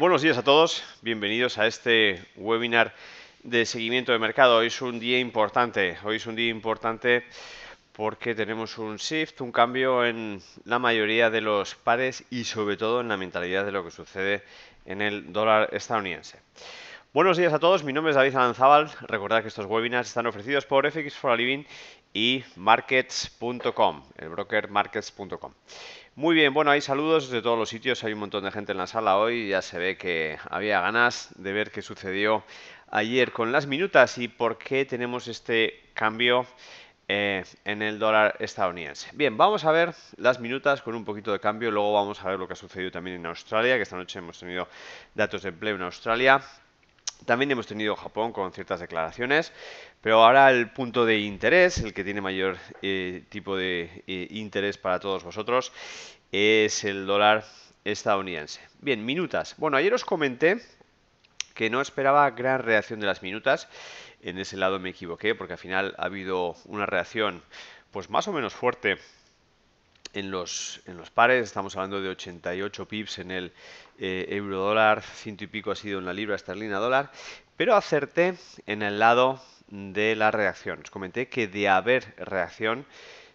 buenos días a todos, bienvenidos a este webinar de seguimiento de mercado. Hoy es un día importante, hoy es un día importante porque tenemos un shift, un cambio en la mayoría de los pares y sobre todo en la mentalidad de lo que sucede en el dólar estadounidense. Buenos días a todos, mi nombre es David Alanzábal. Recordad que estos webinars están ofrecidos por FX for Living y markets.com, el broker markets.com. Muy bien, bueno, hay saludos de todos los sitios, hay un montón de gente en la sala hoy, ya se ve que había ganas de ver qué sucedió ayer con las minutas y por qué tenemos este cambio eh, en el dólar estadounidense. Bien, vamos a ver las minutas con un poquito de cambio, luego vamos a ver lo que ha sucedido también en Australia, que esta noche hemos tenido datos de empleo en Australia. También hemos tenido Japón con ciertas declaraciones. Pero ahora el punto de interés, el que tiene mayor eh, tipo de eh, interés para todos vosotros, es el dólar estadounidense. Bien, minutas. Bueno, ayer os comenté que no esperaba gran reacción de las minutas. En ese lado me equivoqué porque al final ha habido una reacción pues más o menos fuerte en los, en los pares, estamos hablando de 88 pips en el eh, euro dólar, ciento y pico ha sido en la libra esterlina dólar, pero acerté en el lado de la reacción. Os comenté que de haber reacción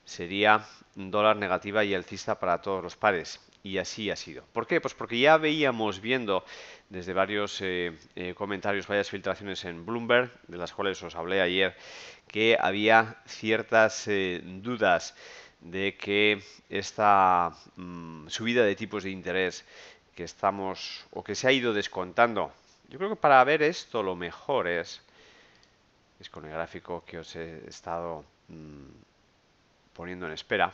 sería dólar negativa y alcista para todos los pares. Y así ha sido. ¿Por qué? Pues porque ya veíamos viendo desde varios eh, eh, comentarios, varias filtraciones en Bloomberg, de las cuales os hablé ayer, que había ciertas eh, dudas de que esta mm, subida de tipos de interés que estamos o que se ha ido descontando yo creo que para ver esto lo mejor es, es con el gráfico que os he estado mm, poniendo en espera,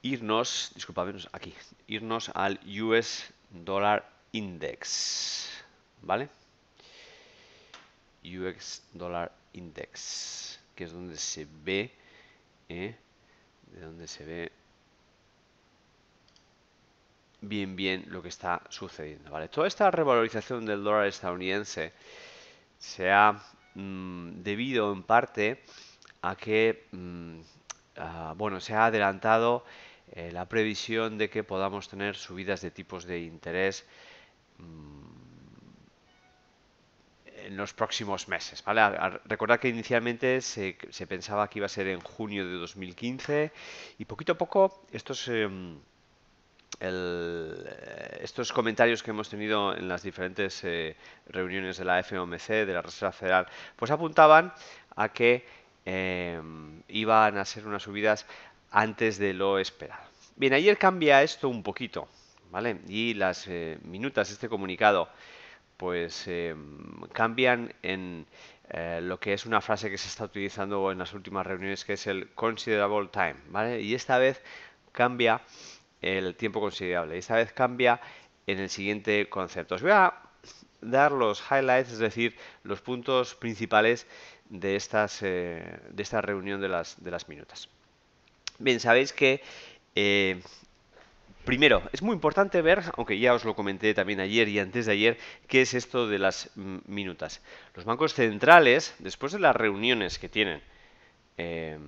irnos, disculpadnos, aquí, irnos al US Dollar Index, ¿vale? US Dollar Index, que es donde se ve, ¿eh? de donde se ve bien bien lo que está sucediendo. ¿vale? Toda esta revalorización del dólar estadounidense se ha mm, debido en parte a que mm, bueno, se ha adelantado eh, la previsión de que podamos tener subidas de tipos de interés mm, en los próximos meses. ¿vale? recordad que inicialmente se, pensaba que iba a ser en junio de 2015 y poquito a poco esto se eh, estos comentarios que hemos tenido en las diferentes eh, reuniones de la FOMC, de la Reserva Federal, pues apuntaban a que eh, iban a ser unas subidas antes de lo esperado. Bien, ayer cambia esto un poquito, ¿vale? Y las minutas de este comunicado, pues cambian en lo que es una frase que se está utilizando en las últimas reuniones, que es el considerable time, ¿vale? Y esta vez cambia el tiempo considerable. Esta vez cambia en el siguiente concepto. Os voy a dar los highlights, es decir, los puntos principales de, estas, eh, de esta reunión de las, de las minutas. Bien, sabéis que eh, Primero, es muy importante ver, aunque ya os lo comenté también ayer y antes de ayer, qué es esto de las mm, minutas. Los bancos centrales, después de las reuniones que tienen eh,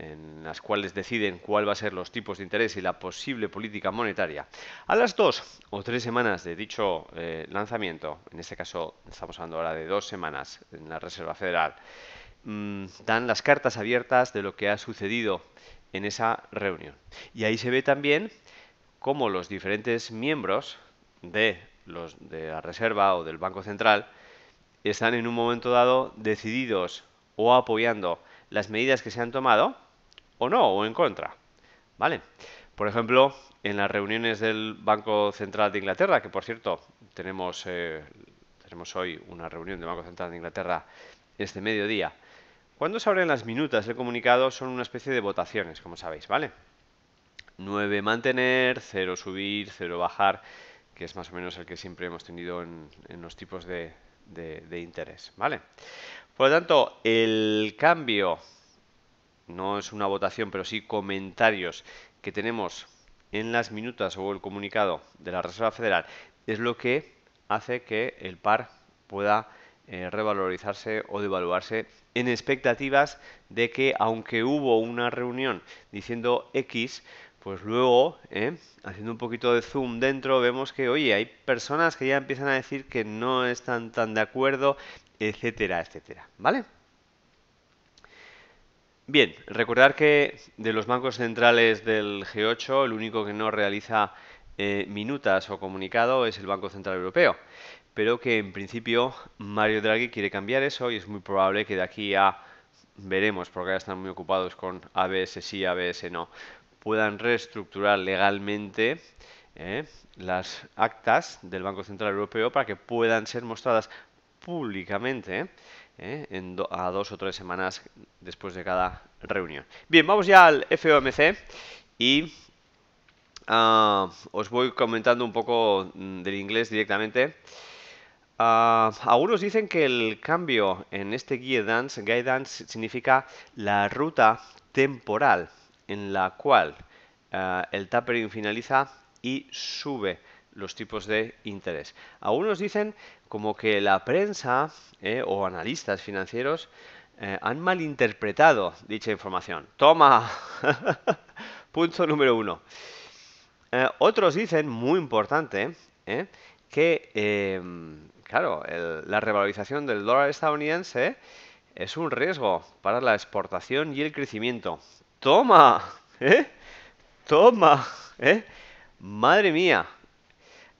en las cuales deciden cuál va a ser los tipos de interés y la posible política monetaria. A las dos o tres semanas de dicho eh, lanzamiento, en este caso estamos hablando ahora de dos semanas en la Reserva Federal, mm, dan las cartas abiertas de lo que ha sucedido en esa reunión. Y ahí se ve también cómo los diferentes miembros de, los, de la Reserva o del Banco Central están en un momento dado decididos o apoyando las medidas que se han tomado o no, o en contra. ¿Vale? Por ejemplo, en las reuniones del Banco Central de Inglaterra, que por cierto, tenemos, eh, tenemos hoy una reunión del Banco Central de Inglaterra este mediodía. Cuando se abren las minutas del comunicado son una especie de votaciones, como sabéis, ¿vale? 9 mantener, 0 subir, 0 bajar, que es más o menos el que siempre hemos tenido en, los tipos de, interés, ¿vale? Por lo tanto, el cambio no es una votación, pero sí comentarios que tenemos en las minutas o el comunicado de la Reserva Federal, es lo que hace que el par pueda eh, revalorizarse o devaluarse en expectativas de que aunque hubo una reunión diciendo X, pues luego, eh, haciendo un poquito de zoom dentro, vemos que, oye, hay personas que ya empiezan a decir que no están tan de acuerdo, etcétera, etcétera. ¿Vale? Bien, recordar que de los bancos centrales del G8, el único que no realiza eh, minutas o comunicado es el Banco Central Europeo, pero que en principio Mario Draghi quiere cambiar eso y es muy probable que de aquí a, veremos, porque ahora están muy ocupados con ABS sí, ABS no, puedan reestructurar legalmente eh, las actas del Banco Central Europeo para que puedan ser mostradas públicamente. Eh, ¿eh? a dos o tres semanas después de cada reunión. Bien, vamos ya al FOMC y ah, os voy comentando un poco mm, del inglés directamente. Ah, algunos dicen que el cambio en este guidance, significa la ruta temporal en la cual ah, el tapering finaliza y sube los tipos de interés. Algunos dicen como que la prensa eh, o analistas financieros eh, han malinterpretado dicha información. Toma, punto número uno. Eh, otros dicen, muy importante, que, em, claro, la revalorización del dólar estadounidense es un riesgo para la exportación y el crecimiento. Toma, Toma, Madre mía,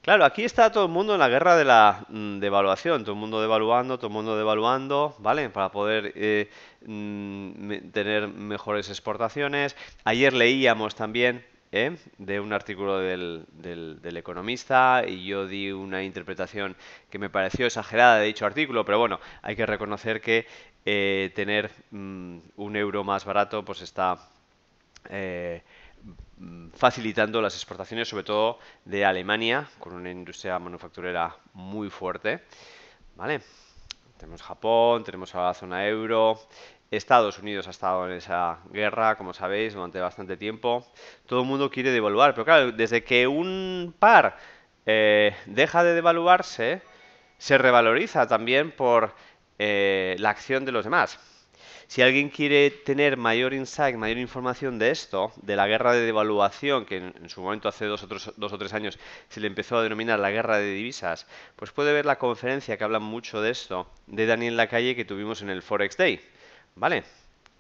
Claro, aquí está todo el mundo en la guerra de la mm, devaluación, todo el mundo devaluando, todo el mundo devaluando, ¿vale? Para poder eh, mm, tener mejores exportaciones. Ayer leíamos también ¿eh? de un artículo del, del, economista y yo di una interpretación que me pareció exagerada de dicho artículo, pero bueno, hay que reconocer que eh, tener mm, un euro más barato pues está... Eh, Mm, facilitando las exportaciones, sobre todo de Alemania, con una industria manufacturera muy fuerte. ¿Vale? Tenemos Japón, tenemos a la zona euro. Estados Unidos ha estado en esa guerra, como sabéis, durante bastante tiempo. Todo el mundo quiere devaluar, pero claro, desde que un par eh, deja de devaluarse, se revaloriza también por eh, la acción de los demás. Si alguien quiere tener mayor insight, mayor información de esto, de la guerra de devaluación, que en, su momento hace dos, dos o tres años se le empezó a denominar la guerra de divisas, pues puede ver la conferencia que habla mucho de esto, de Daniel Lacalle, que tuvimos en el Forex Day. ¿Vale?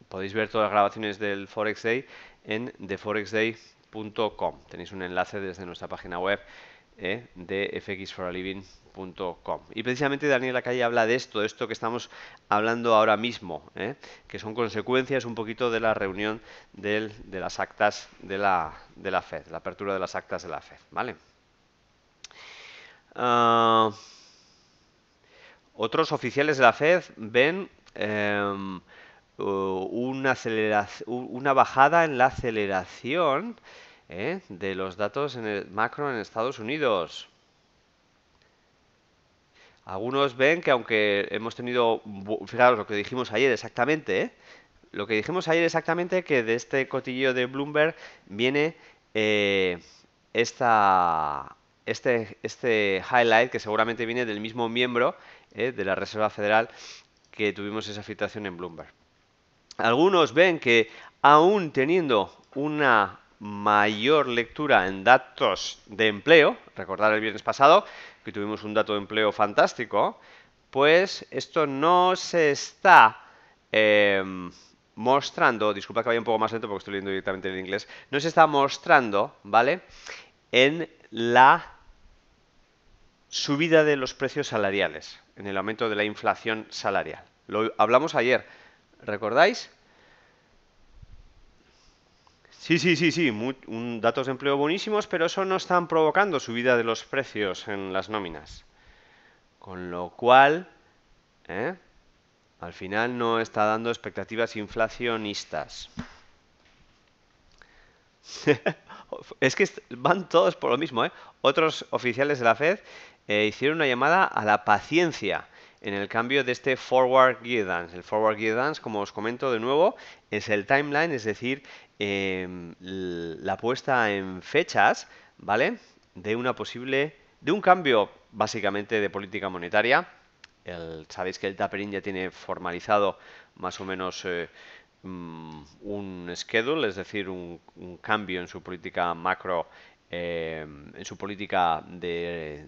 Podéis ver todas las grabaciones del Forex Day en theforexday.com. Tenéis un enlace desde nuestra página web eh, de fxforaliving.com. Y precisamente Daniel calle habla de esto, de esto que estamos hablando ahora mismo, eh, que son consecuencias un poquito de la reunión de las actas de la, la FED, la apertura de las actas de la FED. ¿vale? Ah, otros oficiales de la FED ven eh, una, una bajada en la aceleración ¿eh? de los datos en el macro en Estados Unidos. Algunos ven que aunque hemos tenido, fijaros lo que dijimos ayer exactamente, ¿eh? lo que dijimos ayer exactamente que de este cotillo de Bloomberg viene eh, esta, este, este highlight que seguramente viene del mismo miembro de la Reserva Federal que tuvimos esa filtración en Bloomberg. Algunos ven que aún teniendo una mayor lectura en datos de empleo, recordar el viernes pasado que tuvimos un dato de empleo fantástico, pues esto no se está em, mostrando, disculpa que vaya un poco más lento porque estoy leyendo directamente en inglés, no se está mostrando, ¿vale? En la subida de los precios salariales, en el aumento de la inflación salarial. Lo hablamos ayer, ¿recordáis? Sí, sí, sí, sí, datos de empleo buenísimos, pero eso no están provocando subida de los precios en las nóminas. Con lo cual, ¿eh? al final no está dando expectativas inflacionistas. es que van todos por lo mismo. ¿eh? Otros oficiales de la Fed eh, hicieron una llamada a la paciencia en el cambio de este forward guidance. El forward guidance, como os comento de nuevo, es el timeline, es decir, Em, la puesta en fechas, ¿vale? De una posible, de un cambio básicamente de política monetaria. sabéis que el tapering ya tiene formalizado más o menos eh, mm, un schedule, es decir, un, cambio en su política macro, em, en su política de,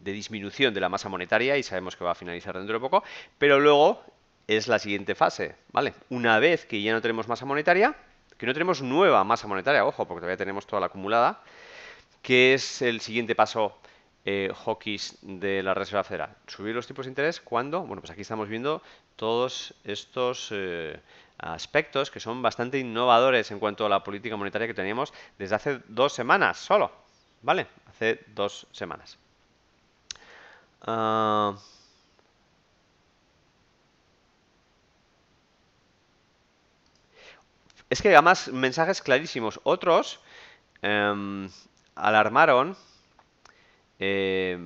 de disminución de la masa monetaria y sabemos que va a finalizar dentro de poco, pero luego es la siguiente fase, ¿vale? Una vez que ya no tenemos masa monetaria, que no tenemos nueva masa monetaria, ojo, porque todavía tenemos toda la acumulada, que es el siguiente paso eh, de la Reserva Federal. Subir los tipos de interés ¿Cuándo? bueno, pues aquí estamos viendo todos estos eh, aspectos que son bastante innovadores en cuanto a la política monetaria que teníamos desde hace dos semanas solo, ¿vale? Hace dos semanas. Ah... Es que además, mensajes clarísimos. Otros em, alarmaron. Eh,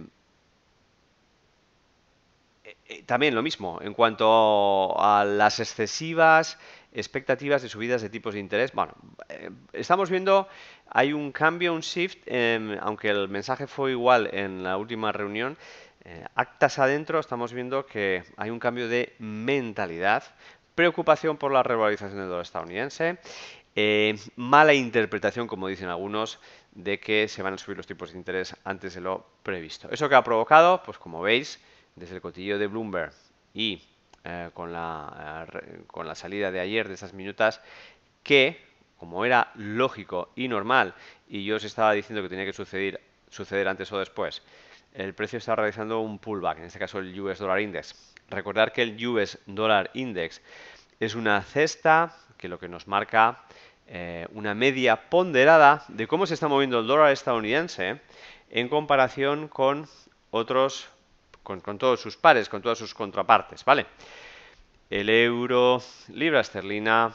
eh, eh, también lo mismo, en cuanto a las excesivas expectativas de subidas de tipos de interés. Bueno, estamos viendo, hay un cambio, un shift, em, aunque el mensaje fue igual en la última reunión, actas adentro estamos viendo que hay un cambio de mentalidad, preocupación por la revalorización del dólar estadounidense, eh, mala interpretación, como dicen algunos, de que se van a subir los tipos de interés antes de lo previsto. ¿Eso que ha provocado? Pues como veis, desde el cotillo de Bloomberg y eh, con, la, eh, con la salida de ayer de esas minutas, que, como era lógico y normal, y yo os estaba diciendo que tenía que suceder, suceder antes o después, el precio está realizando un pullback, en este caso el US Dollar Index, Recordar que el US Dollar Index es una cesta que lo que nos marca eh, una media ponderada de cómo se está moviendo el dólar estadounidense en comparación con otros, con, todos sus pares, con todas sus contrapartes, ¿vale? El euro, libra esterlina,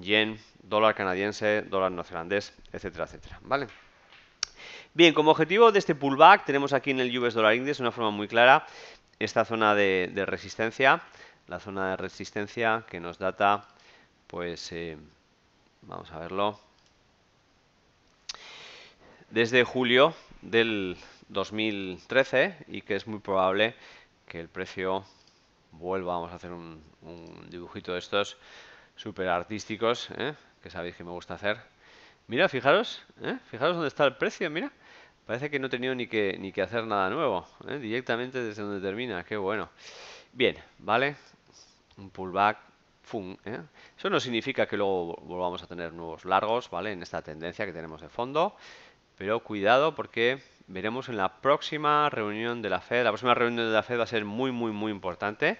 yen, dólar canadiense, dólar neozelandés, etcétera, etcétera, ¿vale? Bien, como objetivo de este pullback tenemos aquí en el US Dollar Index una forma muy clara esta zona de, resistencia, la zona de resistencia que nos data, pues eh, vamos a verlo, desde julio del 2013 y que es muy probable que el precio vuelva, vamos a hacer un, dibujito de estos súper artísticos, ¿eh? que sabéis que me gusta hacer. Mira, fijaros, ¿eh? fijaros dónde está el precio, mira. Parece que no he tenido ni que, ni que hacer nada nuevo. ¿eh? Directamente desde donde termina. Qué bueno. Bien, ¿vale? Un pullback. Fun, ¿eh? Eso no significa que luego volvamos a tener nuevos largos, ¿vale? En esta tendencia que tenemos de fondo. Pero cuidado porque veremos en la próxima reunión de la FED. La próxima reunión de la FED va a ser muy, muy, muy importante.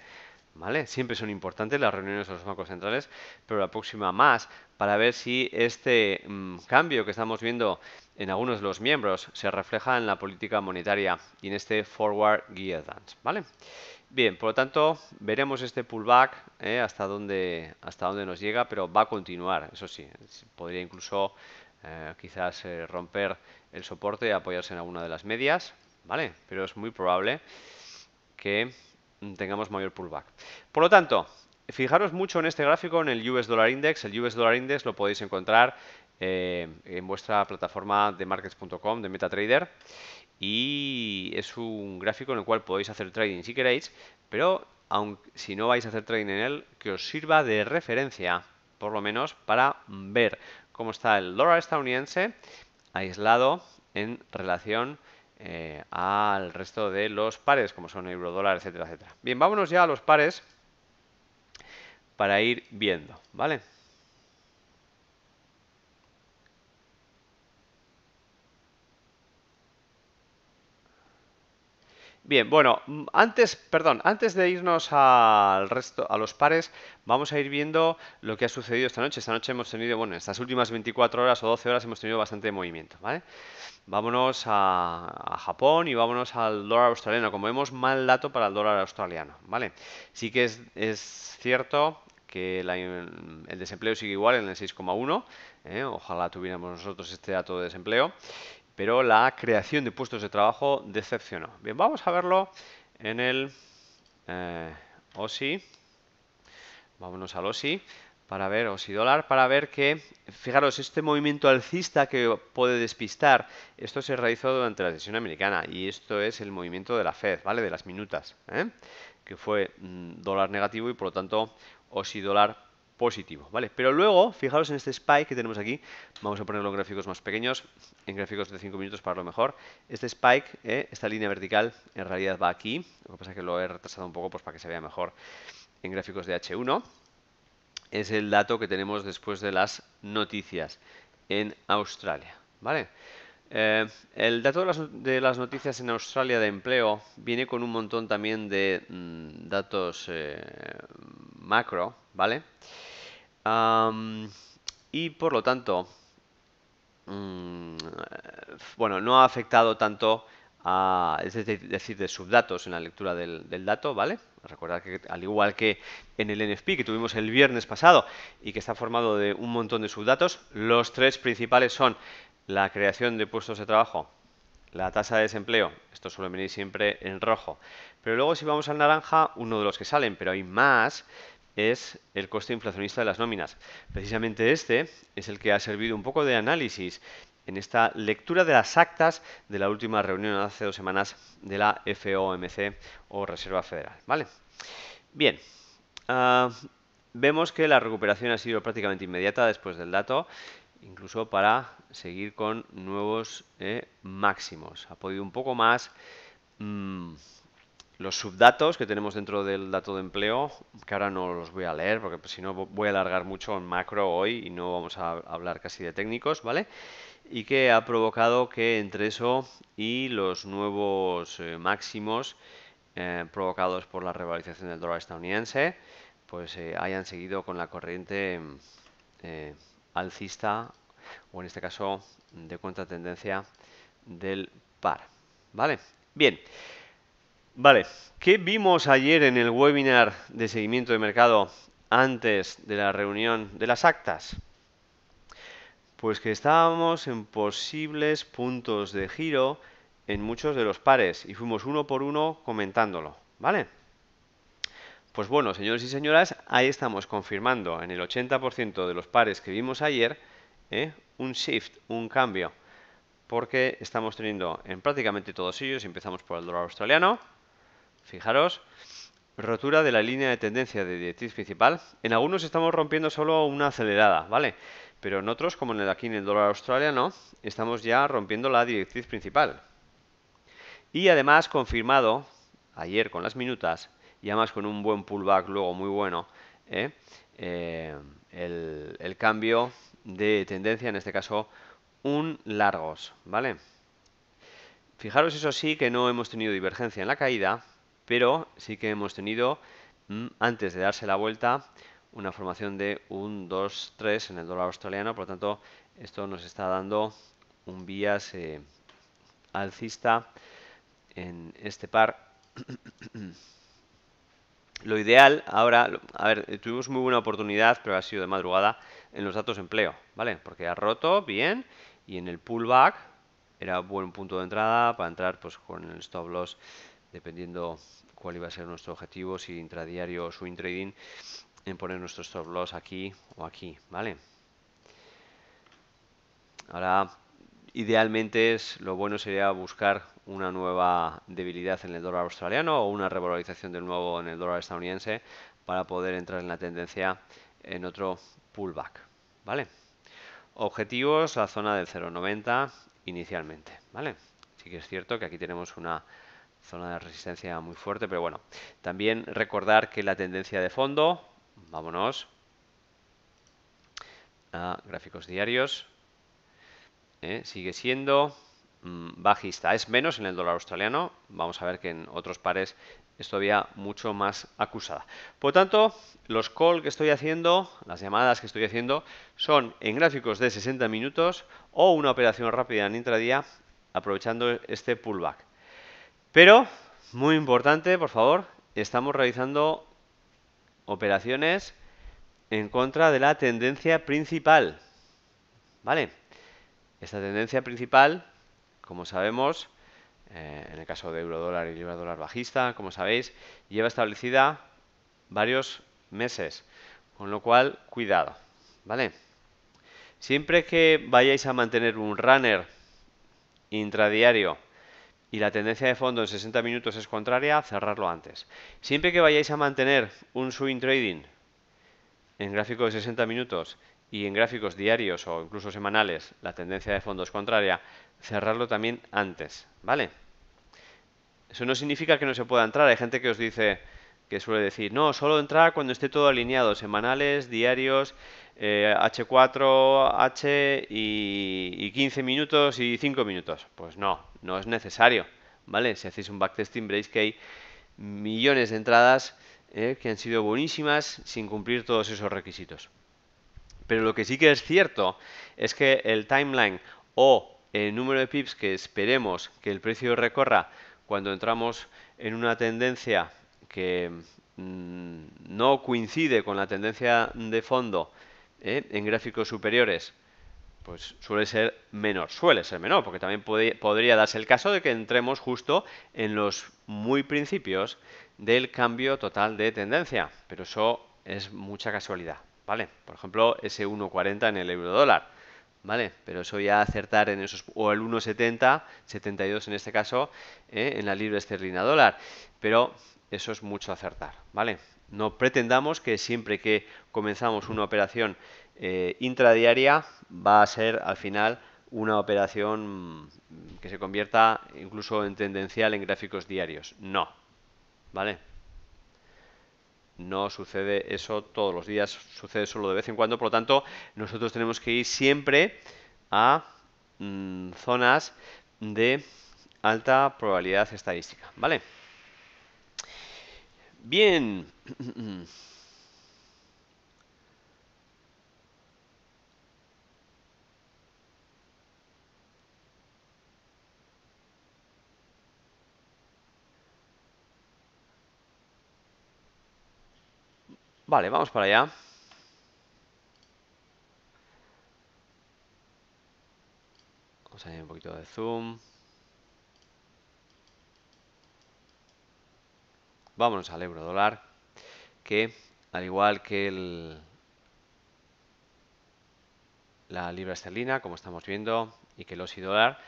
¿Vale? Siempre son importantes las reuniones de los bancos centrales, pero la próxima más, para ver si este mm, cambio que estamos viendo en algunos de los miembros se refleja en la política monetaria y en este forward guidance, ¿vale? Bien, por lo tanto, veremos este pullback eh, hasta, dónde, hasta dónde nos llega, pero va a continuar, eso sí, podría incluso eh, quizás eh, romper el soporte y apoyarse en alguna de las medias, ¿vale? Pero es muy probable que mm, tengamos mayor pullback. Por lo tanto, fijaros mucho en este gráfico, en el US Dollar Index. El US Dollar Index lo podéis encontrar eh, en vuestra plataforma de markets.com de MetaTrader. Y es un gráfico en el cual podéis hacer trading si queréis, pero aunque si no vais a hacer trading en él, que os sirva de referencia, por lo menos, para ver cómo está el dólar estadounidense aislado en relación eh, al resto de los pares, como son euro, dólar, etcétera, etcétera. Bien, vámonos ya a los pares para ir viendo, ¿vale? Bien, bueno, antes, perdón, antes de irnos al resto, a los pares, vamos a ir viendo lo que ha sucedido esta noche. Esta noche hemos tenido, bueno, en estas últimas 24 horas o 12 horas hemos tenido bastante movimiento, ¿vale? Vámonos a, Japón y vámonos al dólar australiano. Como vemos, mal dato para el dólar australiano, ¿vale? Sí que es cierto que el desempleo sigue igual en el 6,1, ¿eh? ojalá tuviéramos nosotros este dato de desempleo, pero la creación de puestos de trabajo decepcionó. Bien, vamos a verlo en el eh, OSI, vámonos al OSI, para ver, OSI dólar, para ver que, fijaros, este movimiento alcista que puede despistar, esto se realizó durante la sesión americana y esto es el movimiento de la Fed, ¿vale? De las minutas, ¿eh? que fue mm, dólar negativo y por lo tanto o si dólar positivo, ¿vale? Pero luego, fijaros en este spike que tenemos aquí, vamos a ponerlo en gráficos más pequeños, en gráficos de 5 minutos para lo mejor, este spike, eh, esta línea vertical, en realidad va aquí, lo que pasa es que lo he retrasado un poco pues, para que se vea mejor en gráficos de H1, es el dato que tenemos después de las noticias en Australia, ¿vale? Eh, el dato de las, noticias en Australia de empleo viene con un montón también de mm, datos eh, macro, ¿vale? y por lo tanto, mm, bueno, no ha afectado tanto a, es decir, de subdatos en la lectura del, del, dato, ¿vale? Recordad que al igual que en el NFP que tuvimos el viernes pasado y que está formado de un montón de subdatos, los tres principales son la creación de puestos de trabajo, la tasa de desempleo, esto suele venir siempre en rojo. Pero luego si vamos al naranja, uno de los que salen, pero hay más, es el coste inflacionista de las nóminas. Precisamente este es el que ha servido un poco de análisis en esta lectura de las actas de la última reunión hace dos semanas de la FOMC o Reserva Federal. ¿vale? Bien, ah, vemos que la recuperación ha sido prácticamente inmediata después del dato incluso para seguir con nuevos eh, máximos. Ha podido un poco más. Mm, los subdatos que tenemos dentro del dato de empleo, que ahora no los voy a leer porque pues, si no voy a alargar mucho en macro hoy y no vamos a hablar casi de técnicos, ¿vale? Y que ha provocado que entre eso y los nuevos eh, máximos eh, provocados por la revalorización del dólar estadounidense, pues hayan seguido con la corriente mm, alcista o en este caso de contratendencia del par. ¿Vale? Bien. Vale. ¿Qué vimos ayer en el webinar de seguimiento de mercado antes de la reunión de las actas? Pues que estábamos en posibles puntos de giro en muchos de los pares y fuimos uno por uno comentándolo. ¿Vale? Pues bueno, señores y señoras, ahí estamos confirmando en el 80% de los pares que vimos ayer ¿eh? un shift, un cambio, porque estamos teniendo en prácticamente todos ellos, empezamos por el dólar australiano, fijaros, rotura de la línea de tendencia de directriz principal. En algunos estamos rompiendo solo una acelerada, ¿vale? Pero en otros, como en el, aquí en el dólar australiano, estamos ya rompiendo la directriz principal. Y además confirmado ayer con las minutas y además con un buen pullback luego muy bueno, ¿eh? Eh, el, cambio de tendencia, en este caso un largos, ¿vale? Fijaros eso sí que no hemos tenido divergencia en la caída, pero sí que hemos tenido, mm, antes de darse la vuelta, una formación de un 2, 3 en el dólar australiano, por lo tanto esto nos está dando un vías eh, alcista en este par Lo ideal ahora, a ver, eh, tuvimos muy buena oportunidad, pero ha sido de madrugada, en los datos de empleo, ¿vale? Porque ha roto bien y en el pullback era buen punto de entrada para entrar pues con el stop loss, dependiendo cuál iba a ser nuestro objetivo, si intradiario o swing trading, en poner nuestro stop loss aquí o aquí, ¿vale? Ahora Idealmente es lo bueno sería buscar una nueva debilidad en el dólar australiano o una revalorización del nuevo en el dólar estadounidense para poder entrar en la tendencia en otro pullback, ¿vale? Objetivos, la zona del 0,90 inicialmente, ¿vale? Sí que es cierto que aquí tenemos una zona de resistencia muy fuerte, pero bueno, también recordar que la tendencia de fondo, vámonos a gráficos diarios, ¿eh? sigue siendo mm, bajista. Es menos en el dólar australiano. Vamos a ver que en otros pares es todavía mucho más acusada. Por tanto, los call que estoy haciendo, las llamadas que estoy haciendo, son en gráficos de 60 minutos o una operación rápida en intradía aprovechando este pullback. Pero, muy importante, por favor, estamos realizando operaciones en contra de la tendencia principal. ¿Vale? Esta tendencia principal, como sabemos, eh, en el caso de eurodólar y libra dólar bajista, como sabéis, lleva establecida varios meses, con lo cual cuidado, ¿vale? Siempre que vayáis a mantener un runner intradiario y la tendencia de fondo en 60 minutos es contraria, cerrarlo antes. Siempre que vayáis a mantener un swing trading en gráfico de 60 minutos y en gráficos diarios o incluso semanales la tendencia de fondo es contraria, cerrarlo también antes, ¿vale? Eso no significa que no se pueda entrar. Hay gente que os dice, que suele decir, no, solo entrar cuando esté todo alineado, semanales, diarios, H4, eh, H y, 15 minutos y 5 minutos. Pues no, no es necesario, ¿vale? Si hacéis un backtesting veréis que hay millones de entradas eh, que han sido buenísimas sin cumplir todos esos requisitos. Pero lo que sí que es cierto es que el timeline o el número de pips que esperemos que el precio recorra cuando entramos en una tendencia que mm, no coincide con la tendencia de fondo ¿eh? en gráficos superiores, pues suele ser menor, suele ser menor, porque también podría darse el caso de que entremos justo en los muy principios del cambio total de tendencia, pero eso es mucha casualidad. ¿vale? Por ejemplo, ese 1,40 en el euro dólar, ¿vale? Pero eso ya acertar en esos, o el 1,70, 72 en este caso, ¿eh? en la libra esterlina dólar, pero eso es mucho acertar, ¿vale? No pretendamos que siempre que comenzamos una operación eh, intradiaria va a ser al final una operación mm, que se convierta incluso en tendencial en gráficos diarios. No, ¿vale? No sucede eso todos los días, sucede solo de vez en cuando, por lo tanto nosotros tenemos que ir siempre a mm, zonas de alta probabilidad estadística, ¿vale? Bien. Vale, vamos para allá. Vamos a añadir un poquito de zoom. Vámonos al euro dólar, que al igual que la libra esterlina, como estamos viendo, y que el OSI dólar,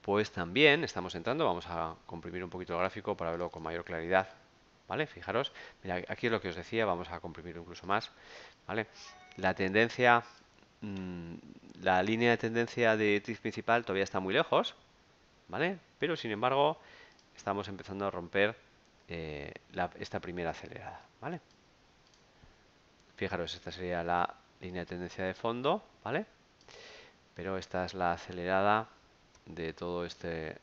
pues también estamos entrando, vamos a comprimir un poquito el gráfico para verlo con mayor claridad, ¿vale? Fijaros, mira, aquí es lo que os decía, vamos a comprimir incluso más, ¿vale? La tendencia, mm, la línea de tendencia de TIF principal todavía está muy lejos, ¿vale? Pero sin embargo, estamos empezando a romper eh, esta primera acelerada, ¿vale? Fijaros, esta sería la línea de tendencia de fondo, ¿vale? Pero esta es la acelerada de todo este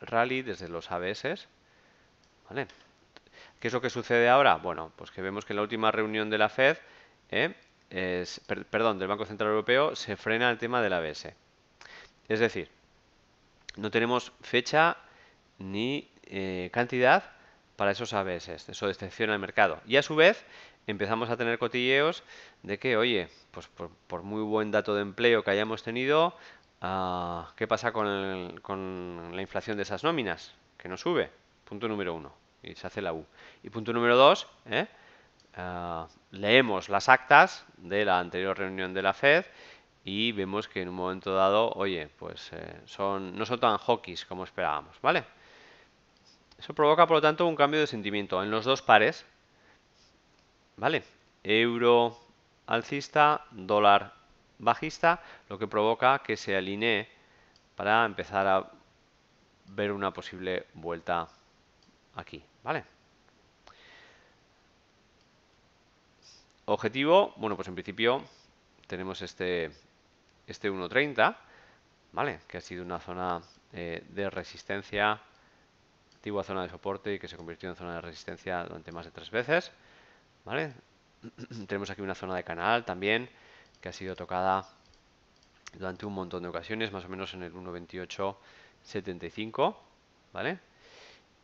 rally desde los ABS, ¿vale? ¿Qué es lo que sucede ahora? Bueno, pues que vemos que en la última reunión de la Fed, ¿eh? perdón, del Banco Central Europeo, se frena el tema del ABS. Es decir, no tenemos fecha ni eh, cantidad para esos ABS. Eso de decepciona al mercado. Y a su vez, empezamos a tener cotilleos de que, oye, pues por, muy buen dato de empleo que hayamos tenido, ah, ¿qué pasa con la inflación de esas nóminas? Que no sube. Punto número uno y se hace la U. Y punto número dos, ¿eh? ah, leemos las actas de la anterior reunión de la FED y vemos que en un momento dado, oye, pues eh, son, no son tan hockeys como esperábamos, ¿vale? Eso provoca, por lo tanto, un cambio de sentimiento en los dos pares, ¿vale? Euro alcista, dólar bajista, lo que provoca que se alinee para empezar a ver una posible vuelta aquí, ¿vale? Objetivo, bueno, pues en principio tenemos este, este 1.30, ¿vale? Que ha sido una zona eh, de resistencia, antigua zona de soporte y que se convirtió en zona de resistencia durante más de tres veces, ¿vale? tenemos aquí una zona de canal también que ha sido tocada durante un montón de ocasiones, más o menos en el 1.28.75, ¿vale?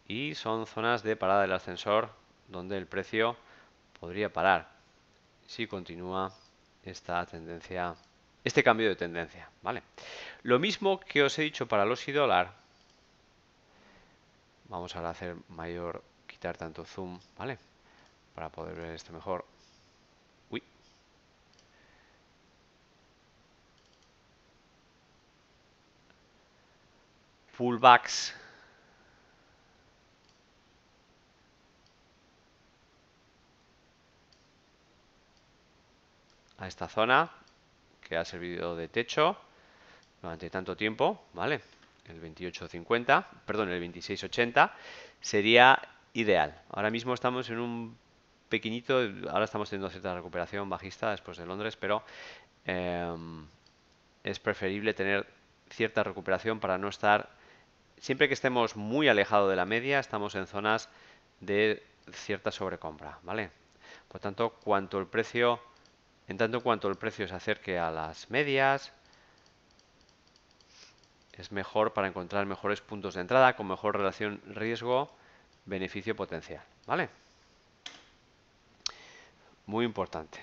y son zonas de parada del ascensor donde el precio podría parar si continúa esta tendencia, este cambio de tendencia, ¿vale? Lo mismo que os he dicho para los y dólar. Vamos a hacer mayor, quitar tanto zoom, ¿vale? Para poder ver esto mejor. Uy. Pullbacks a esta zona que ha servido de techo durante tanto tiempo, ¿vale? El 28.50, perdón, el 26.80 sería ideal. Ahora mismo estamos en un pequeñito, ahora estamos teniendo cierta recuperación bajista después de Londres, pero em, es preferible tener cierta recuperación para no estar, siempre que estemos muy alejado de la media, estamos en zonas de cierta sobrecompra, ¿vale? Por tanto, cuanto el precio en tanto cuanto el precio se acerque a las medias, es mejor para encontrar mejores puntos de entrada con mejor relación riesgo-beneficio potencial. ¿Vale? Muy importante.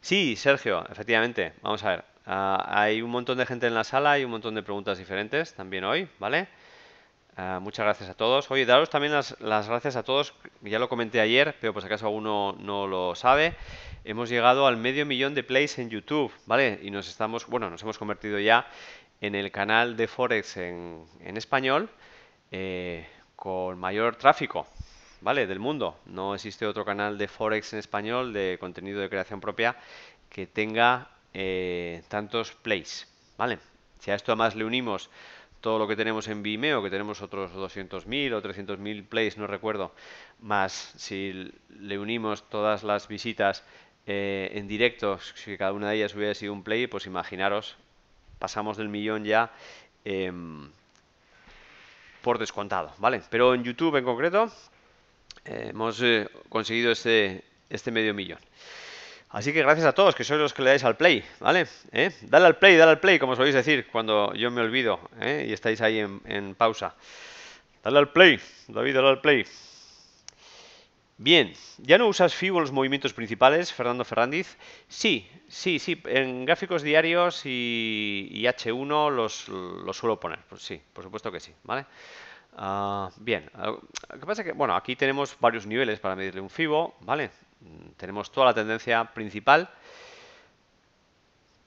Sí, Sergio, efectivamente. Vamos a ver. Ah, hay un montón de gente en la sala y un montón de preguntas diferentes también hoy, ¿vale? Ah, muchas gracias a todos. Oye, daros también las, gracias a todos. Ya lo comenté ayer, pero pues acaso alguno no lo sabe. Hemos llegado al medio millón de plays en YouTube, ¿vale? Y nos estamos, bueno, nos hemos convertido ya en el canal de Forex en, español eh, con mayor tráfico, ¿vale? Del mundo. No existe otro canal de Forex en español de contenido de creación propia que tenga eh, tantos plays, ¿vale? Si a esto además le unimos todo lo que tenemos en Vimeo, que tenemos otros 200.000 o 300.000 plays, no recuerdo, más si le unimos todas las visitas eh, en directo, si cada una de ellas hubiera sido un play, pues imaginaros, pasamos del millón ya em, por descontado, ¿vale? Pero en YouTube en concreto eh, hemos eh, conseguido este, este medio millón. Así que gracias a todos, que sois los que le dais al play, ¿vale? ¿Eh? Dale al play, dale al play, como soléis decir cuando yo me olvido ¿eh? y estáis ahí en, pausa. Dale al play, David, dale al play. Bien, ¿ya no usas FIBO los movimientos principales, Fernando Ferrandiz? Sí, sí, sí, en gráficos diarios y, H1 los, suelo poner, pues sí, por supuesto que sí, ¿vale? Ah, bien, ah, lo que pasa que, bueno, aquí tenemos varios niveles para medirle un FIBO, ¿vale? Tenemos toda la tendencia principal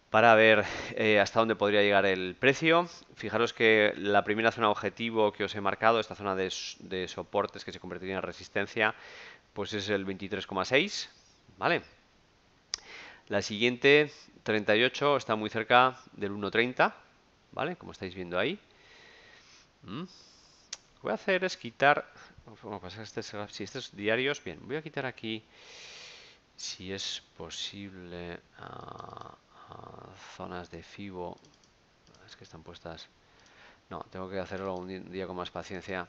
para ver eh, hasta dónde podría llegar el precio. Fijaros que la primera zona objetivo que os he marcado, esta zona de, soportes que se convertiría en resistencia, pues es el 23,6, ¿vale? La siguiente, 38, está muy cerca del 1,30, ¿vale? Como estáis viendo ahí. Lo mm. que voy a hacer es quitar, bueno, pues este, si estos diarios, bien, voy a quitar aquí si es posible a, zonas de FIBO es que están puestas no, tengo que hacerlo un día con más paciencia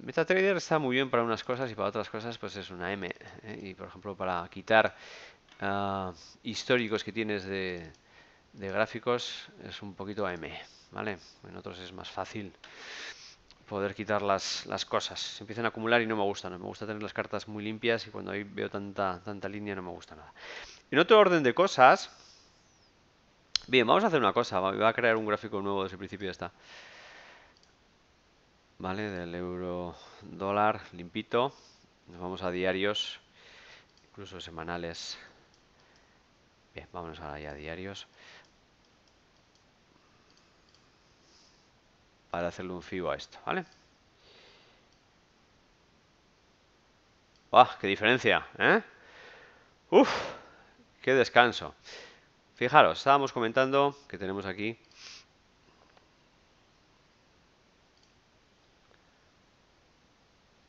MetaTrader está muy bien para unas cosas y para otras cosas pues es una M ¿eh? y por ejemplo para quitar ah, históricos que tienes de, gráficos es un poquito m ¿vale? en otros es más fácil poder quitar las, las, cosas. Se empiezan a acumular y no me gusta. me gusta tener las cartas muy limpias y cuando ahí veo tanta, tanta línea no me gusta nada. En otro orden de cosas... Bien, vamos a hacer una cosa. Voy a crear un gráfico nuevo desde el principio ya está. Vale, del euro dólar limpito. Nos vamos a diarios, incluso semanales. Bien, vámonos ahora ya a diarios. para hacerle un fio a esto, ¿vale? ¡Buah! ¡Qué diferencia! Eh! ¡Uf! ¡Qué descanso! Fijaros, estábamos comentando que tenemos aquí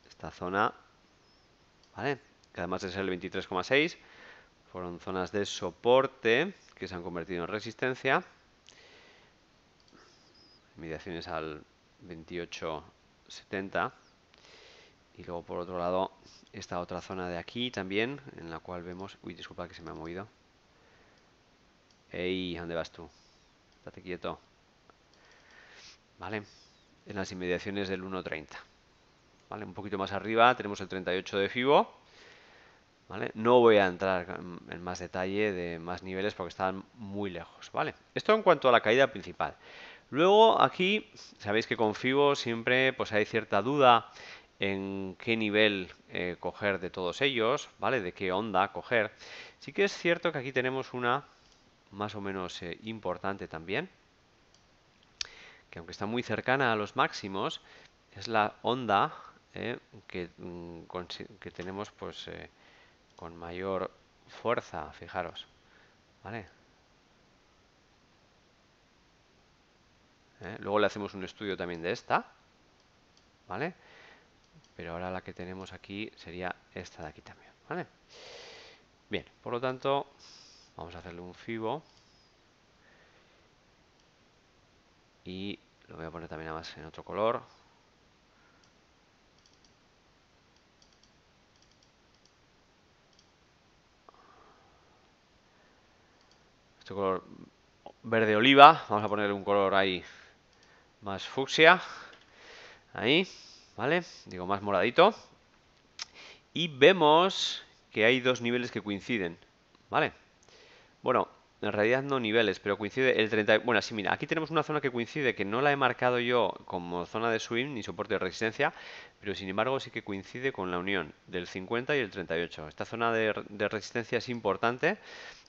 esta zona, ¿vale? Que además es el 23,6, fueron zonas de soporte que se han convertido en resistencia mediaciones al 2870 y luego por otro lado esta otra zona de aquí también en la cual vemos uy disculpa que se me ha movido ey dónde vas tú estate quieto vale en las inmediaciones del 130 vale un poquito más arriba tenemos el 38 de fibo ¿Vale? No voy a entrar en más detalle de más niveles porque están muy lejos, ¿vale? Esto en cuanto a la caída principal. Luego aquí, sabéis que con FIBO siempre pues, hay cierta duda en qué nivel eh, coger de todos ellos, ¿vale? De qué onda coger. Sí que es cierto que aquí tenemos una más o menos eh, importante también, que aunque está muy cercana a los máximos, es la onda eh, mm, que, tenemos pues con mayor fuerza, fijaros, ¿vale? ¿eh? Luego le hacemos un estudio también de esta, ¿vale? Pero ahora la que tenemos aquí sería esta de aquí también, ¿vale? Bien, por lo tanto, vamos a hacerle un fibo. Y lo voy a poner también más en otro color. Este color verde oliva, vamos a ponerle un color ahí más fucsia. Ahí, ¿vale? Digo, más moradito. Y vemos que hay dos niveles que coinciden, ¿vale? Bueno, en realidad no niveles, pero coincide el 30... Bueno, así mira, aquí tenemos una zona que coincide, que no la he marcado yo como zona de swing ni soporte de resistencia, pero sin embargo sí que coincide con la unión del 50 y el 38. Esta zona de, de resistencia es importante,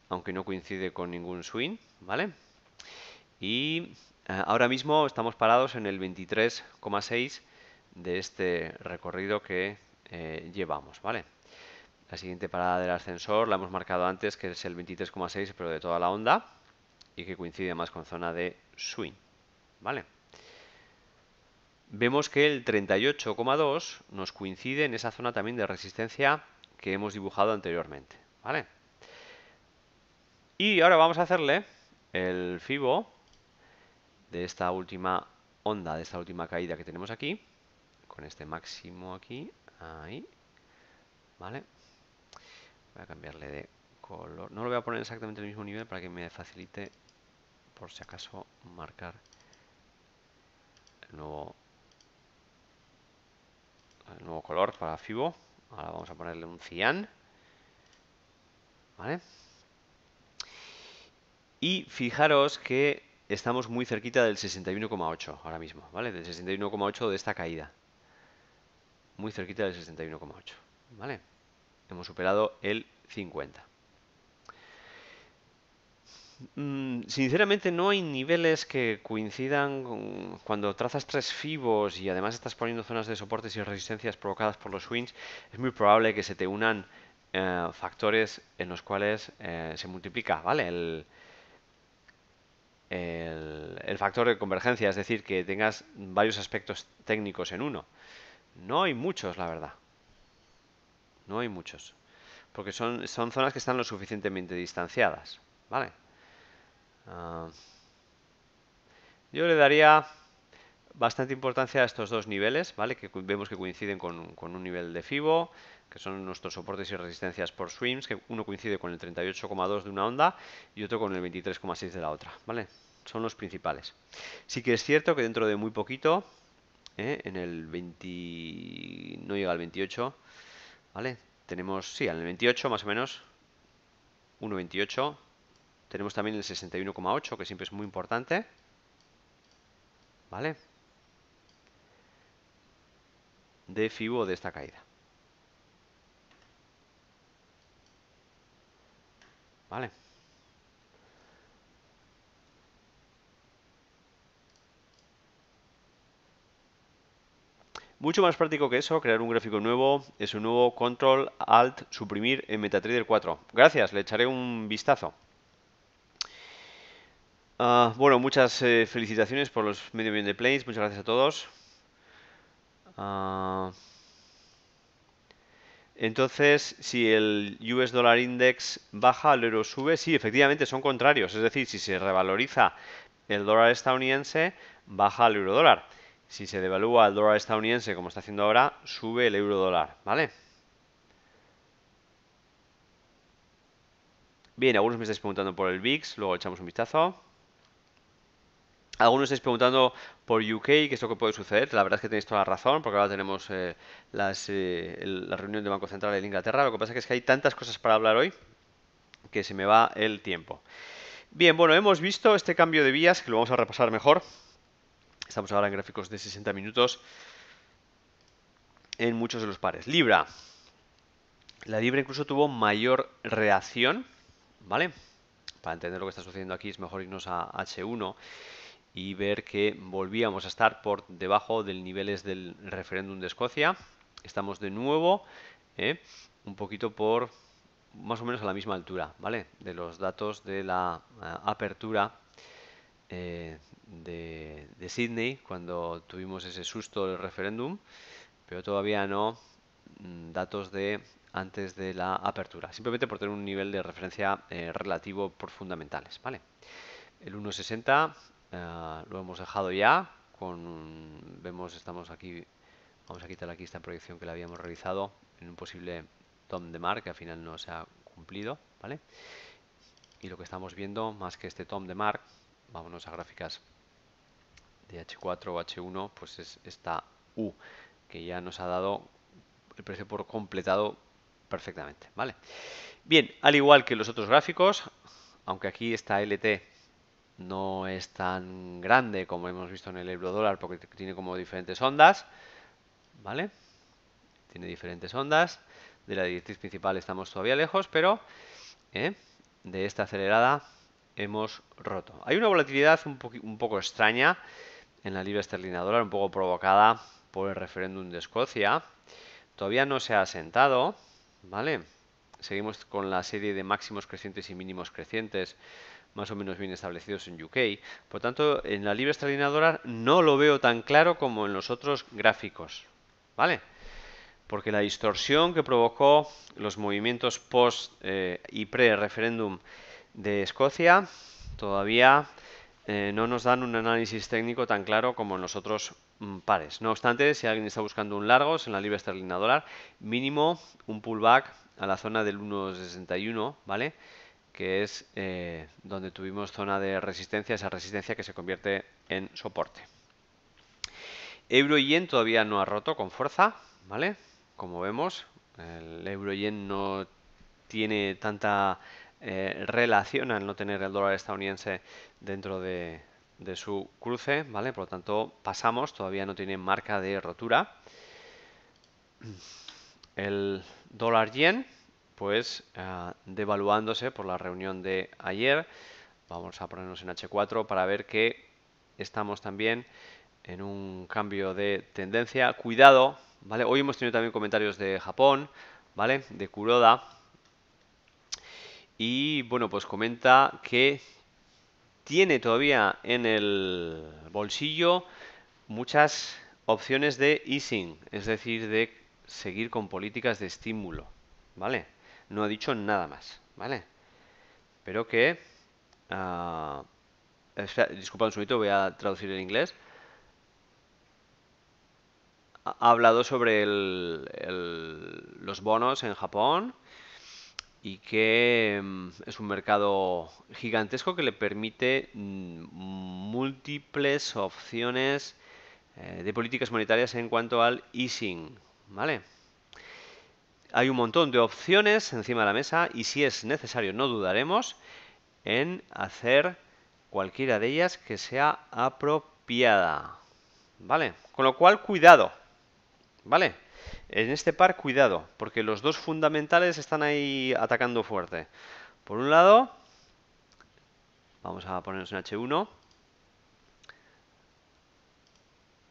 aunque no coincide con ningún swing, ¿vale? Y eh, ahora mismo estamos parados en el 23,6 de este recorrido que eh, llevamos, ¿vale? La siguiente parada del ascensor la hemos marcado antes, que es el 23,6, pero de toda la onda, y que coincide más con zona de swing, ¿vale? Vemos que el 38,2 nos coincide en esa zona también de resistencia que hemos dibujado anteriormente, ¿vale? Y ahora vamos a hacerle el FIBO de esta última onda, de esta última caída que tenemos aquí, con este máximo aquí, ahí, ¿vale? Voy a cambiarle de color, no lo voy a poner exactamente el mismo nivel para que me facilite, por si acaso, marcar el nuevo, el nuevo color para FIBO, ahora vamos a ponerle un cian, ¿vale? Y fijaros que estamos muy cerquita del 61,8 ahora mismo, ¿vale? Del 61,8 de esta caída. Muy cerquita del 61,8, ¿vale? Hemos superado el 50. Mm, sinceramente no hay niveles que coincidan cuando trazas tres fibos y además estás poniendo zonas de soportes y resistencias provocadas por los swings, es muy probable que se te unan eh, factores en los cuales eh, se multiplica, ¿vale? El, el, factor de convergencia, es decir, que tengas varios aspectos técnicos en uno. No hay muchos, la verdad. No hay muchos. Porque son, zonas que están lo suficientemente distanciadas. ¿Vale? Ah, yo le daría bastante importancia a estos dos niveles, ¿vale? Que vemos que coinciden con, con un nivel de FIBO que son nuestros soportes y resistencias por swims, que uno coincide con el 38,2 de una onda y otro con el 23,6 de la otra, ¿vale? Son los principales. Sí que es cierto que dentro de muy poquito, ¿eh? en el 20... no llega al 28, ¿vale? Tenemos, sí, en el 28 más o menos, 1,28. Tenemos también el 61,8, que siempre es muy importante, ¿vale? De FIBO de esta caída. ¿Vale? Mucho más práctico que eso, crear un gráfico nuevo, es un nuevo control alt suprimir en MetaTrader 4. Gracias, le echaré un vistazo. Ah, bueno, muchas eh, felicitaciones por los medio bien de plays, muchas gracias a todos. Ah, entonces, si el US Dollar Index baja, el euro sube, sí, efectivamente son contrarios. Es decir, si se revaloriza el dólar estadounidense, baja el euro dólar. Si se devalúa el dólar estadounidense, como está haciendo ahora, sube el euro dólar. ¿Vale? Bien, algunos me estáis preguntando por el VIX, luego echamos un vistazo. Algunos estáis preguntando por UK qué es lo que puede suceder. La verdad es que tenéis toda la razón, porque ahora tenemos eh, eh, la reunión del Banco Central de Inglaterra. Lo que pasa es que hay tantas cosas para hablar hoy que se me va el tiempo. Bien, bueno, hemos visto este cambio de vías, que lo vamos a repasar mejor. Estamos ahora en gráficos de 60 minutos en muchos de los pares. Libra. La Libra incluso tuvo mayor reacción, ¿vale? Para entender lo que está sucediendo aquí es mejor irnos a H1 y ver que volvíamos a estar por debajo del niveles del referéndum de Escocia. Estamos de nuevo ¿eh? un poquito por más o menos a la misma altura, ¿vale? De los datos de la eh, apertura eh, de, de, Sydney cuando tuvimos ese susto del referéndum, pero todavía no mm, datos de antes de la apertura, simplemente por tener un nivel de referencia relativo por fundamentales, ¿vale? El 1,60 Ah, lo hemos dejado ya. Con, vemos, estamos aquí, vamos a quitar aquí esta proyección que la habíamos realizado en un posible tom de mar que al final no se ha cumplido, ¿vale? Y lo que estamos viendo, más que este tom de mar, vámonos a gráficas de H4 o H1, pues es esta U que ya nos ha dado el precio por completado perfectamente, ¿vale? Bien, al igual que los otros gráficos, aunque aquí esta LT no es tan grande como hemos visto en el euro dólar porque tiene como diferentes ondas, ¿vale? Tiene diferentes ondas. De la directriz principal estamos todavía lejos, pero ¿eh? de esta acelerada hemos roto. Hay una volatilidad un, un poco extraña en la libra esterlina dólar, un poco provocada por el referéndum de Escocia. Todavía no se ha asentado, ¿vale? Seguimos con la serie de máximos crecientes y mínimos crecientes más o menos bien establecidos en UK. Por tanto, en la libra esterlina dólar no lo veo tan claro como en los otros gráficos. ¿Vale? Porque la distorsión que provocó los movimientos post eh, y pre-referéndum de Escocia todavía eh, no nos dan un análisis técnico tan claro como en los otros mm, pares. No obstante, si alguien está buscando un largos en la libra esterlina dólar, mínimo un pullback a la zona del 1.61, ¿vale? que es eh, donde tuvimos zona de resistencia, esa resistencia que se convierte en soporte. Euro y yen todavía no ha roto con fuerza, ¿vale? Como vemos, el euro yen no tiene tanta eh, relación al no tener el dólar estadounidense dentro de, su cruce, ¿vale? Por lo tanto, pasamos, todavía no tiene marca de rotura. El dólar yen pues devaluándose por la reunión de ayer. Vamos a ponernos en H4 para ver que estamos también en un cambio de tendencia. Cuidado, ¿vale? Hoy hemos tenido también comentarios de Japón, ¿vale? De Kuroda. Y bueno, pues comenta que tiene todavía en el bolsillo muchas opciones de easing, es decir, de seguir con políticas de estímulo, ¿vale? no ha dicho nada más, ¿vale? Pero que... Uh, un segundito, voy a traducir en inglés. Ha hablado sobre los bonos en Japón y que mm, es un mercado gigantesco que le permite mm, múltiples opciones eh, de políticas monetarias en cuanto al easing, ¿vale? Hay un montón de opciones encima de la mesa y si es necesario no dudaremos en hacer cualquiera de ellas que sea apropiada. ¿Vale? Con lo cual, cuidado. ¿Vale? En este par, cuidado, porque los dos fundamentales están ahí atacando fuerte. Por un lado, vamos a ponernos en H1.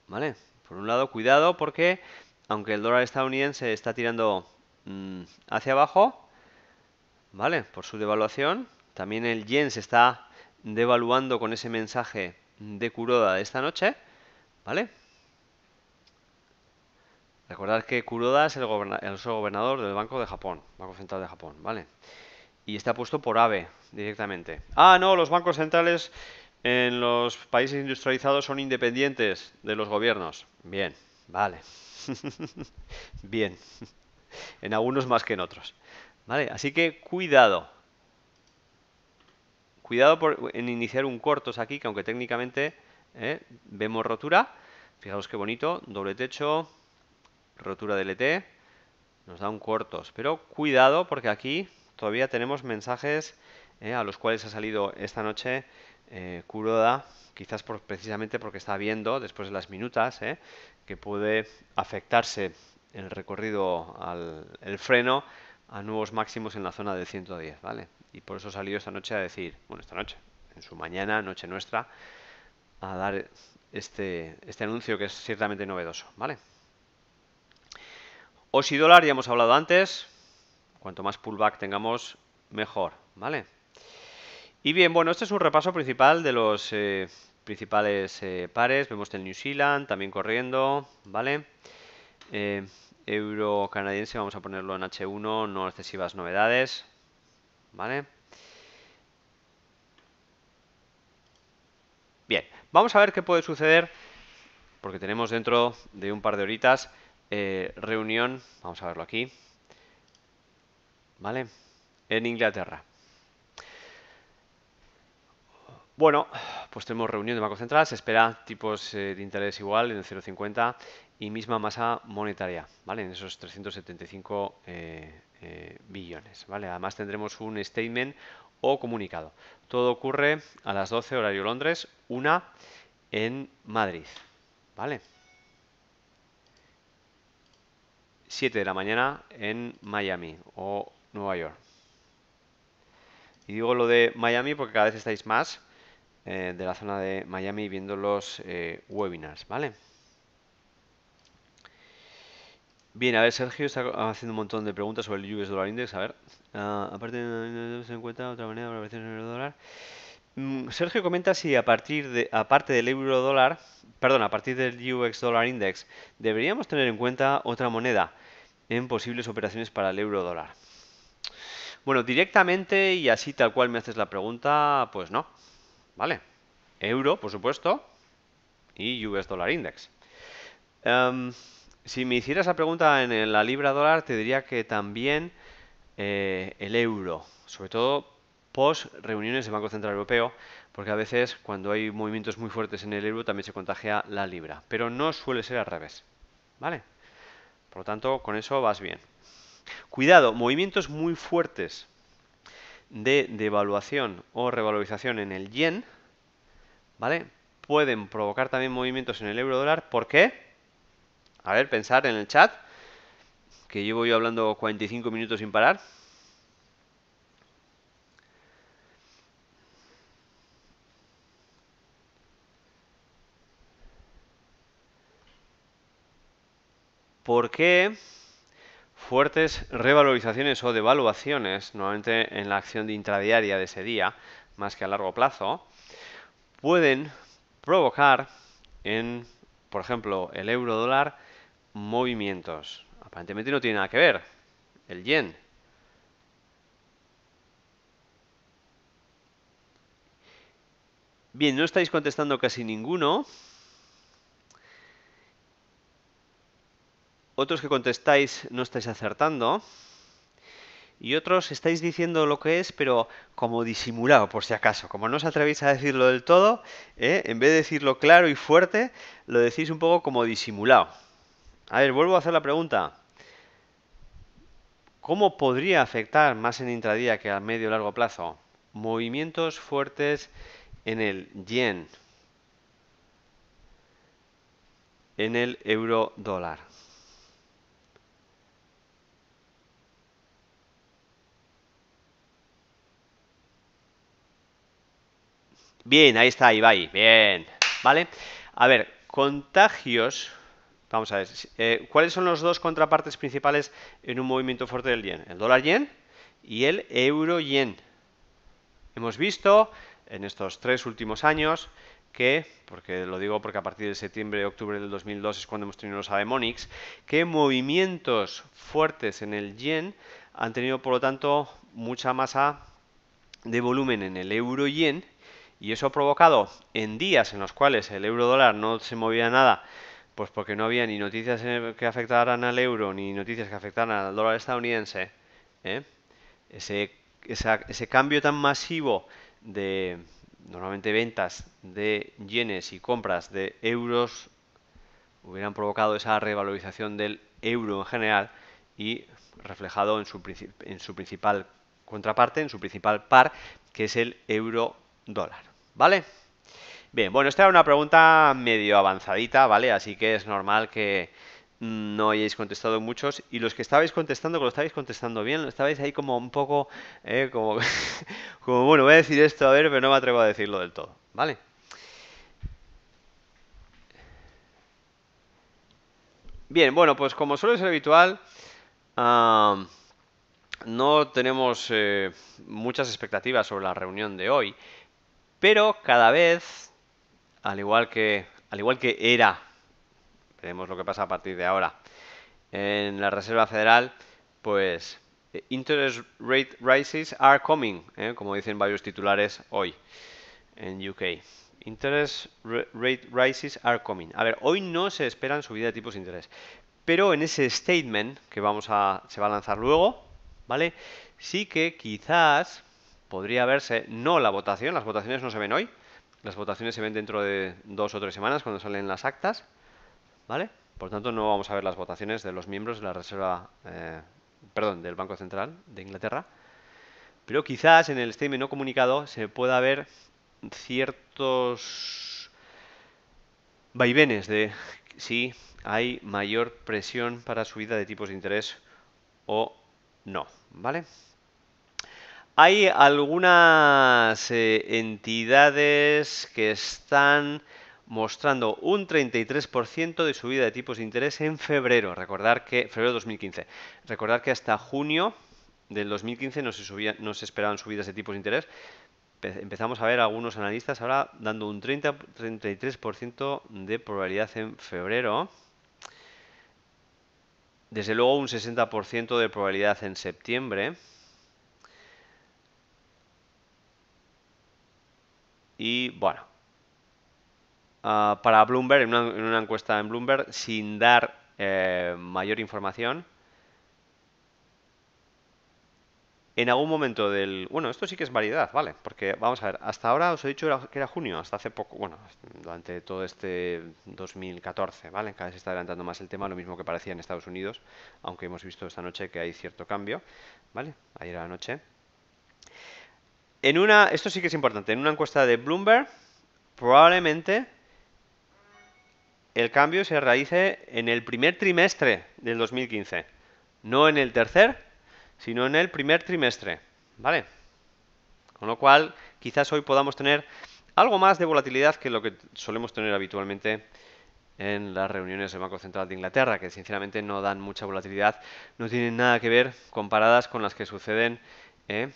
¿Vale? Por un lado, cuidado porque aunque el dólar estadounidense está tirando Mm, hacia abajo, ¿vale? Por su devaluación. También el yen se está devaluando con ese mensaje de Kuroda de esta noche, ¿vale? Recordad que Kuroda es el, el gobernador del Banco de Japón, Banco Central de Japón, ¿vale? Y está puesto por AVE directamente. Ah, no, los bancos centrales en los países industrializados son independientes de los gobiernos. Bien, vale. Bien en algunos más que en otros. ¿Vale? Así que cuidado. Cuidado por, en iniciar un cortos aquí, que aunque técnicamente ¿eh? vemos rotura. Fijaos qué bonito, doble techo, rotura del ET, nos da un cortos. Pero cuidado porque aquí todavía tenemos mensajes ¿eh? a los cuales ha salido esta noche eh, Kuroda, quizás por, precisamente porque está viendo, después de las minutas, ¿eh? que puede afectarse el recorrido al el freno a nuevos máximos en la zona del 110, ¿vale? Y por eso salió esta noche a decir, bueno, esta noche, en su mañana, noche nuestra, a dar este, este anuncio que es ciertamente novedoso, ¿vale? si dólar, ya hemos hablado antes, cuanto más pullback tengamos, mejor, ¿vale? Y bien, bueno, este es un repaso principal de los eh, principales eh, pares, vemos el New Zealand también corriendo, ¿vale? vale eh, euro canadiense, vamos a ponerlo en H1, no excesivas novedades. ¿Vale? Bien, vamos a ver qué puede suceder, porque tenemos dentro de un par de horitas eh, reunión, vamos a verlo aquí, ¿vale? En Inglaterra. Bueno, pues tenemos reunión de Banco Central, se espera tipos eh, de interés igual en el 0,50 y misma masa monetaria, ¿vale? En esos 375 eh, eh, billones, ¿vale? Además tendremos un statement o comunicado. Todo ocurre a las 12 horario Londres, una en Madrid, ¿vale? 7 de la mañana en Miami o Nueva York. Y digo lo de Miami porque cada vez estáis más eh, de la zona de Miami viendo los webinars, ¿vale? Bien, a ver, Sergio está haciendo un montón de preguntas sobre el US Dollar Index. A ver, ah, aparte de se cuenta otra moneda para el euro dólar. Mm, Sergio comenta si a partir de, aparte del euro dólar, perdón, a partir del US Dollar Index, deberíamos tener en cuenta otra moneda en posibles operaciones para el euro dólar. Bueno, directamente y así tal cual me haces la pregunta, pues no. Vale. Euro, por supuesto, y US Dollar Index. Em, si me hicieras la pregunta en la libra dólar, te diría que también eh, el euro, sobre todo post reuniones del Banco Central Europeo, porque a veces cuando hay movimientos muy fuertes en el euro también se contagia la libra, pero no suele ser al revés, ¿vale? Por lo tanto, con eso vas bien. Cuidado, movimientos muy fuertes de devaluación o revalorización en el yen, ¿vale? Pueden provocar también movimientos en el euro dólar, ¿por qué? A ver, pensar en el chat, que llevo yo hablando 45 minutos sin parar. ¿Por qué fuertes revalorizaciones o devaluaciones, normalmente en la acción de intradiaria de ese día, más que a largo plazo, pueden provocar en, por ejemplo, el euro dólar, movimientos. Aparentemente no tiene nada que ver. El yen. Bien, no estáis contestando casi ninguno. Otros que contestáis no estáis acertando. Y otros estáis diciendo lo que es, pero como disimulado, por si acaso. Como no os atrevéis a decirlo del todo, ¿eh? en vez de decirlo claro y fuerte, lo decís un poco como disimulado. A ver, vuelvo a hacer la pregunta. ¿Cómo podría afectar más en intradía que a medio largo plazo? Movimientos fuertes en el yen, en el euro dólar. Bien, ahí está Ibai, bien, ¿vale? A ver, contagios Vamos a ver, eh, ¿cuáles son los dos contrapartes principales en un movimiento fuerte del yen? El dólar yen y el euro yen. Hemos visto en estos tres últimos años que, porque lo digo porque a partir de septiembre, octubre del 2002 es cuando hemos tenido los Abemonics, que movimientos fuertes en el yen han tenido, por lo tanto, mucha masa de volumen en el euro yen y eso ha provocado en días en los cuales el euro dólar no se movía nada, pues porque no había ni noticias que afectaran al euro, ni noticias que afectaran al dólar estadounidense. ¿eh? Ese, cambio tan masivo de normalmente ventas de yenes y compras de euros hubieran provocado esa revalorización del euro en general y reflejado en su, en su principal contraparte, en su principal par, que es el euro dólar. ¿Vale? Bien, bueno, esta era una pregunta medio avanzadita, ¿vale? Así que es normal que mm, no hayáis contestado muchos y los que estabais contestando, que lo estabais contestando bien, estabais ahí como un poco, eh, como, bueno, voy a decir esto, a ver, pero no me atrevo a decirlo del todo, ¿vale? Bien, bueno, pues como suele ser habitual, no tenemos eh, muchas expectativas sobre la reunión de hoy, pero cada vez al igual que, al igual que era, veremos lo que pasa a partir de ahora, en la Reserva Federal, pues eh, interest rate rises are coming, ¿eh? como dicen varios titulares hoy en UK. Interest rate rises are coming. A ver, hoy no se esperan subida de tipos de interés, pero en ese statement que vamos a, se va a lanzar luego, ¿vale? Sí que quizás podría verse, no la votación, las votaciones no se ven hoy, las votaciones se ven dentro de dos o tres semanas cuando salen las actas, ¿vale? Por tanto, no vamos a ver las votaciones de los miembros de la Reserva, eh, perdón, del Banco Central de Inglaterra, pero quizás en el statement no comunicado se pueda ver ciertos vaivenes de si hay mayor presión para subida de tipos de interés o no, ¿vale? Hay algunas eh, entidades que están mostrando un 33% de subida de tipos de interés en febrero. Recordar que febrero 2015. Recordar que hasta junio del 2015 no se, esperaban subidas de tipos de interés. Empezamos a ver algunos analistas ahora dando un 30, 33% de probabilidad en febrero. Desde luego un 60% de probabilidad en septiembre. Y bueno, ah, para Bloomberg, en una, encuesta en Bloomberg, sin dar eh, mayor información, en algún momento del... Bueno, esto sí que es variedad, ¿vale? Porque vamos a ver, hasta ahora os he dicho que era junio, hasta hace poco, bueno, durante todo este 2014, ¿vale? Cada vez se está adelantando más el tema, lo mismo que parecía en Estados Unidos, aunque hemos visto esta noche que hay cierto cambio, ¿vale? Ayer a la noche. En una, esto sí que es importante, en una encuesta de Bloomberg, probablemente el cambio se realice en el primer trimestre del 2015, no en el tercer, sino en el primer trimestre, ¿vale? Con lo cual, quizás hoy podamos tener algo más de volatilidad que lo que solemos tener habitualmente en las reuniones del Banco Central de Inglaterra, que sinceramente no dan mucha volatilidad, no tienen nada que ver comparadas con las que suceden ¿eh?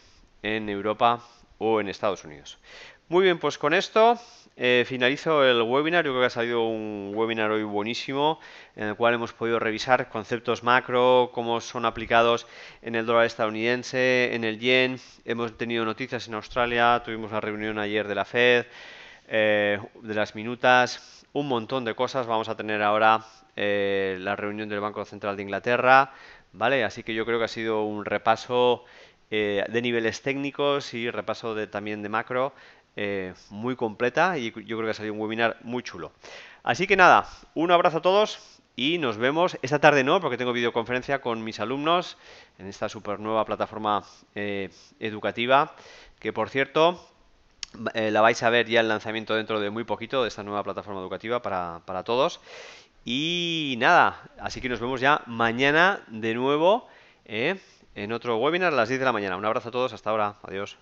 en Europa o en Estados Unidos. Muy bien, pues con esto eh, finalizo el webinar. Yo creo que ha salido un webinar hoy buenísimo en el cual hemos podido revisar conceptos macro, cómo son aplicados en el dólar estadounidense, en el yen. Hemos tenido noticias en Australia, tuvimos la reunión ayer de la Fed, eh, de las minutas, un montón de cosas. Vamos a tener ahora eh, la reunión del Banco Central de Inglaterra, ¿vale? Así que yo creo que ha sido un repaso eh, de niveles técnicos y repaso de, también de macro eh, muy completa y yo creo que ha salido un webinar muy chulo. Así que nada, un abrazo a todos y nos vemos esta tarde no, porque tengo videoconferencia con mis alumnos en esta super nueva plataforma eh, educativa, que por cierto la vais a ver ya el lanzamiento dentro de muy poquito de esta nueva plataforma educativa para, para todos. Y nada, así que nos vemos ya mañana de nuevo en otro webinar a las 10 de la mañana. Un abrazo a todos, hasta ahora, adiós.